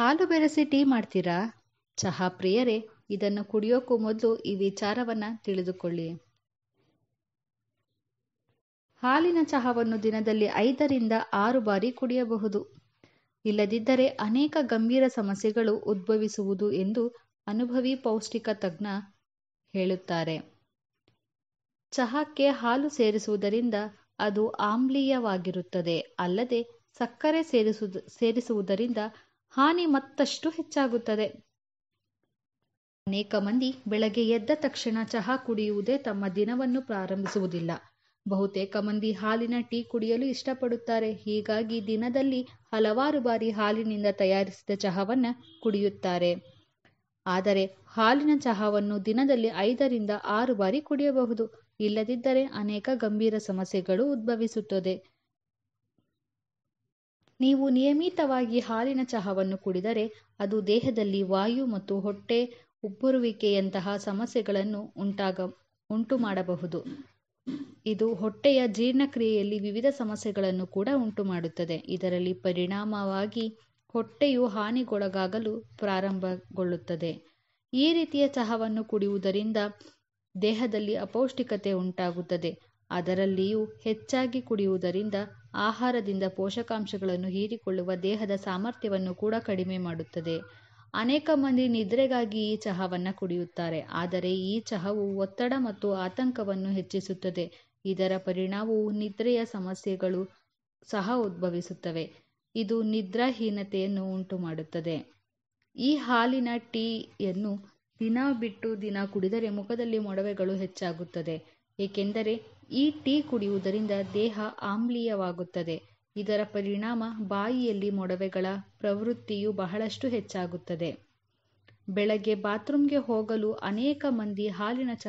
ಹಾಲು ಬೆರೆಸಿ ಟೀ ಮಾಡ್ತೀರಾ ಚಹಾ ಪ್ರಿಯರೇ ಇದನ್ನು ಕುಡಿಯೋಕ್ಕೂ ಮೊದಲು ಈ ವಿಚಾರವನ್ನ ತಿಳಿದುಕೊಳ್ಳಿ ಹಾಲಿನ ಚಹಾವನ್ನು ದಿನದಲ್ಲಿ ಐದರಿಂದ ಆರು ಬಾರಿ ಕುಡಿಯಬಹುದು ಇಲ್ಲದಿದ್ದರೆ ಅನೇಕ ಗಂಭೀರ ಸಮಸ್ಯೆಗಳು ಉದ್ಭವಿಸುವುದು ಎಂದು ಅನುಭವಿ ಪೌಷ್ಟಿಕ ತಜ್ಞ ಹೇಳುತ್ತಾರೆ ಚಹಾಕ್ಕೆ ಹಾಲು ಸೇರಿಸುವುದರಿಂದ ಅದು ಆಮ್ಲೀಯವಾಗಿರುತ್ತದೆ ಅಲ್ಲದೆ ಸಕ್ಕರೆ ಸೇರಿಸುವುದರಿಂದ ಹಾನಿ ಮತ್ತಷ್ಟು ಹೆಚ್ಚಾಗುತ್ತದೆ ಅನೇಕ ಮಂದಿ ಬೆಳಗ್ಗೆ ಎದ್ದ ತಕ್ಷಣ ಚಹಾ ಕುಡಿಯುವುದೇ ತಮ್ಮ ದಿನವನ್ನು ಪ್ರಾರಂಭಿಸುವುದಿಲ್ಲ ಬಹುತೇಕ ಮಂದಿ ಹಾಲಿನ ಟೀ ಕುಡಿಯಲು ಇಷ್ಟಪಡುತ್ತಾರೆ ಹೀಗಾಗಿ ದಿನದಲ್ಲಿ ಹಲವಾರು ಬಾರಿ ಹಾಲಿನಿಂದ ತಯಾರಿಸಿದ ಚಹಾವನ್ನು ಕುಡಿಯುತ್ತಾರೆ ಆದರೆ ಹಾಲಿನ ಚಹಾವನ್ನು ದಿನದಲ್ಲಿ ಐದರಿಂದ ಆರು ಬಾರಿ ಕುಡಿಯಬಹುದು ಇಲ್ಲದಿದ್ದರೆ ಅನೇಕ ಗಂಭೀರ ಸಮಸ್ಯೆಗಳು ಉದ್ಭವಿಸುತ್ತದೆ ನೀವು ನಿಯಮಿತವಾಗಿ ಹಾಲಿನ ಚಹಾವನ್ನು ಕುಡಿದರೆ ಅದು ದೇಹದಲ್ಲಿ ವಾಯು ಮತ್ತು ಹೊಟ್ಟೆ ಉಬ್ಬರುವಿಕೆಯಂತಹ ಸಮಸ್ಯೆಗಳನ್ನು ಉಂಟಾಗ ಉಂಟು ಮಾಡಬಹುದು ಇದು ಹೊಟ್ಟೆಯ ಜೀರ್ಣಕ್ರಿಯೆಯಲ್ಲಿ ವಿವಿಧ ಸಮಸ್ಯೆಗಳನ್ನು ಕೂಡ ಉಂಟು ಮಾಡುತ್ತದೆ ಇದರಲ್ಲಿ ಪರಿಣಾಮವಾಗಿ ಹೊಟ್ಟೆಯು ಹಾನಿಗೊಳಗಾಗಲು ಪ್ರಾರಂಭಗೊಳ್ಳುತ್ತದೆ ಈ ರೀತಿಯ ಚಹಾವನ್ನು ಕುಡಿಯುವುದರಿಂದ ದೇಹದಲ್ಲಿ ಅಪೌಷ್ಟಿಕತೆ ಉಂಟಾಗುತ್ತದೆ ಅದರಲ್ಲಿಯೂ ಹೆಚ್ಚಾಗಿ ಕುಡಿಯುವುದರಿಂದ ಆಹಾರದಿಂದ ಪೋಷಕಾಂಶಗಳನ್ನು ಹೀರಿಕೊಳ್ಳುವ ದೇಹದ ಸಾಮರ್ಥ್ಯವನ್ನು ಕೂಡ ಕಡಿಮೆ ಮಾಡುತ್ತದೆ ಅನೇಕ ಮಂದಿ ನಿದ್ರೆಗಾಗಿ ಈ ಚಹಾವನ್ನು ಕುಡಿಯುತ್ತಾರೆ ಆದರೆ ಈ ಚಹಾವು ಒತ್ತಡ ಮತ್ತು ಆತಂಕವನ್ನು ಹೆಚ್ಚಿಸುತ್ತದೆ ಇದರ ಪರಿಣಾಮವು ನಿದ್ರೆಯ ಸಮಸ್ಯೆಗಳು ಸಹ ಉದ್ಭವಿಸುತ್ತವೆ ಇದು ನಿದ್ರಾಹೀನತೆಯನ್ನು ಉಂಟು ಮಾಡುತ್ತದೆ ಈ ಹಾಲಿನ ಟೀಯನ್ನು ದಿನ ಬಿಟ್ಟು ದಿನ ಕುಡಿದರೆ ಮುಖದಲ್ಲಿ ಮೊಡವೆಗಳು ಹೆಚ್ಚಾಗುತ್ತದೆ ಏಕೆಂದರೆ ಈ ಟೀ ಕುಡಿಯುವುದರಿಂದ ದೇಹ ಆಮ್ಲೀಯವಾಗುತ್ತದೆ ಇದರ ಪರಿಣಾಮ ಬಾಯಿಯಲ್ಲಿ ಮೊಡವೆಗಳ ಪ್ರವೃತ್ತಿಯು ಬಹಳಷ್ಟು ಹೆಚ್ಚಾಗುತ್ತದೆ ಬೆಳಗ್ಗೆ ಬಾತ್ರೂಮ್ಗೆ ಹೋಗಲು ಅನೇಕ ಮಂದಿ ಹಾಲಿನ ಚಹ